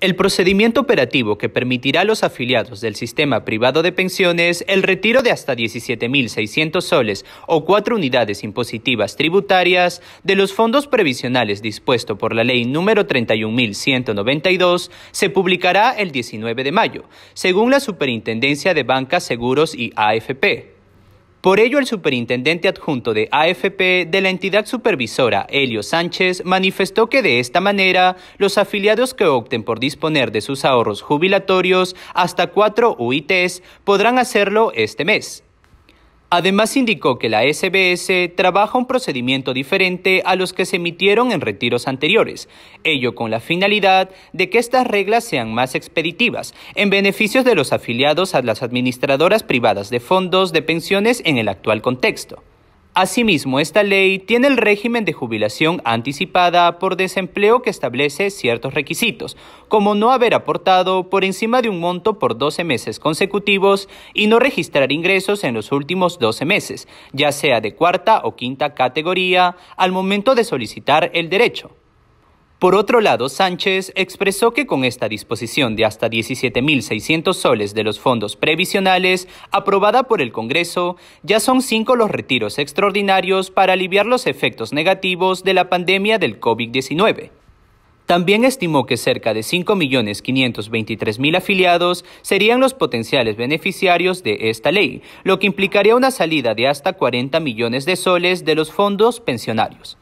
El procedimiento operativo que permitirá a los afiliados del sistema privado de pensiones el retiro de hasta 17.600 soles o cuatro unidades impositivas tributarias de los fondos previsionales dispuesto por la ley número 31.192 se publicará el 19 de mayo, según la Superintendencia de Bancas, Seguros y AFP. Por ello, el superintendente adjunto de AFP de la entidad supervisora, Helio Sánchez, manifestó que de esta manera los afiliados que opten por disponer de sus ahorros jubilatorios hasta cuatro UITs podrán hacerlo este mes. Además indicó que la SBS trabaja un procedimiento diferente a los que se emitieron en retiros anteriores, ello con la finalidad de que estas reglas sean más expeditivas, en beneficio de los afiliados a las administradoras privadas de fondos de pensiones en el actual contexto. Asimismo, esta ley tiene el régimen de jubilación anticipada por desempleo que establece ciertos requisitos, como no haber aportado por encima de un monto por 12 meses consecutivos y no registrar ingresos en los últimos 12 meses, ya sea de cuarta o quinta categoría, al momento de solicitar el derecho. Por otro lado, Sánchez expresó que con esta disposición de hasta 17.600 soles de los fondos previsionales aprobada por el Congreso, ya son cinco los retiros extraordinarios para aliviar los efectos negativos de la pandemia del COVID-19. También estimó que cerca de 5.523.000 afiliados serían los potenciales beneficiarios de esta ley, lo que implicaría una salida de hasta 40 millones de soles de los fondos pensionarios.